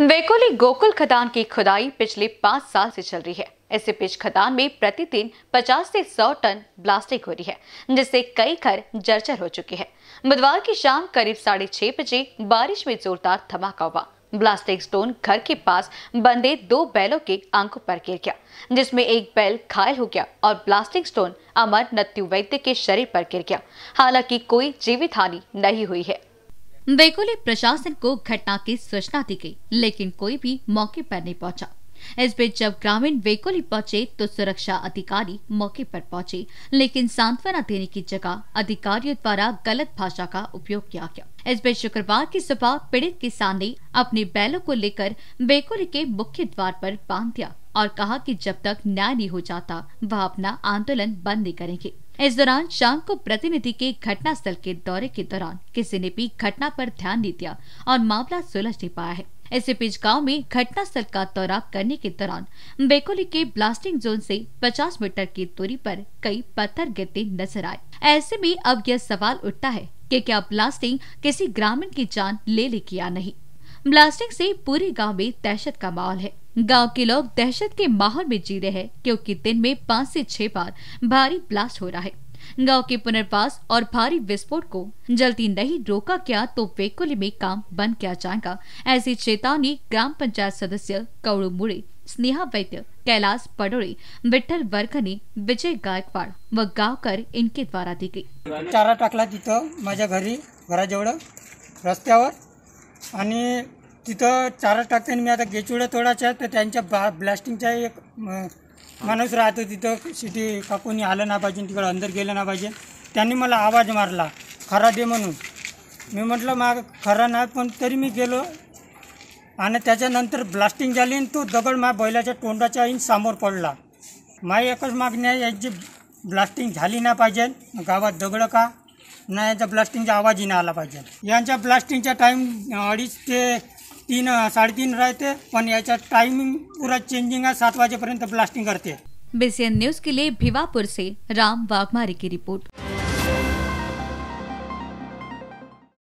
वेकोली गोकुल खदान की खुदाई पिछले पाँच साल से चल रही है ऐसे पिच खदान में प्रतिदिन 50 से 100 टन ब्लास्टिंग हो रही है जिससे कई घर जर्जर हो चुके हैं बुधवार की शाम करीब साढ़े छह बजे बारिश में जोरदार धमाका हुआ ब्लास्टिक स्टोन घर के पास बंधे दो बैलों के आंखों पर गिर गया जिसमें एक बैल घायल हो गया और ब्लास्टिक स्टोन अमर नत्यु वैद्य के शरीर पर गिर गया हालांकि कोई जीवित हानि नहीं हुई है बेकोली प्रशासन को घटना की सूचना दी गई लेकिन कोई भी मौके पर नहीं पहुंचा इस बीच जब ग्रामीण वेकोली पहुंचे तो सुरक्षा अधिकारी मौके पर पहुंचे लेकिन सांत्वना देने की जगह अधिकारियों द्वारा गलत भाषा का उपयोग किया गया इस बीच शुक्रवार की सुबह पीड़ित किसान ने अपने बैलों को लेकर बेकोली के मुख्य द्वार पर बांध दिया और कहा कि जब तक न्याय नहीं हो जाता वह अपना आंदोलन बंद नहीं करेंगे इस दौरान शाम को प्रतिनिधि के घटना स्थल के दौरे के दौरान किसी ने भी घटना पर ध्यान नहीं दिया और मामला सुलझ नहीं पाया है इसे बीच गाँव में घटना स्थल का दौरा करने के दौरान बेकोली के ब्लास्टिंग जोन से 50 मीटर की दूरी पर कई पत्थर गिरते नजर आए ऐसे में अब यह सवाल उठता है कि क्या ब्लास्टिंग किसी ग्रामीण की जान ले लेके या नहीं ब्लास्टिंग से पूरे गांव में दहशत का माहौल है गांव के लोग दहशत के माहौल में जी रहे हैं क्योंकि दिन में पाँच से छह बार भारी ब्लास्ट हो रहा है गांव के पुनर्वास और भारी विस्फोट को जल्दी नहीं रोका गया तो वेकुल में काम बंद किया जाएगा ऐसी चेतावनी ग्राम पंचायत सदस्य कौड़ मुड़े स्नेहा वैद्य कैलाश पडोड़े वर्ग ने विजय गायकवाड व गाँव कर इनके द्वारा दी गयी चारा टाकला तिथं मजा घरी घराजवळ रस्त्या आणि तिथं चारा टाकताना मी आता गेचुड्या तोडायच्या तर त्यांच्या बा ब्लास्टिंगचा एक माणूस राहतो तिथं सिटी कोणी आलं ना पाहिजे तिकडं अंदर गेलं ना पाहिजे त्यांनी मला आवाज मारला खरा दे म्हणून मी म्हटलं माग खरा नाही पण तरी मी गेलो आणि त्याच्यानंतर ब्लास्टिंग झाली आणि तो दगड माझ्या बैलाच्या तोंडाच्या आईन समोर पडला माझी एकच मागणी आहे यांची ब्लास्टिंग झाली नाही पाहिजे गावात दगड का नाही तर ब्लास्टिंगचा आवाज येणं आला पाहिजे यांच्या ब्लास्टिंगचा टाईम अडीच ते तीन साडेतीन राहते पण याचा टाइमिंग पुरा चेंजिंग आहे सात वाजेपर्यंत ब्लास्टिंग करते बीसीएन न्यूज के लिए भिवापुर से राम वाघमारी की रिपोर्ट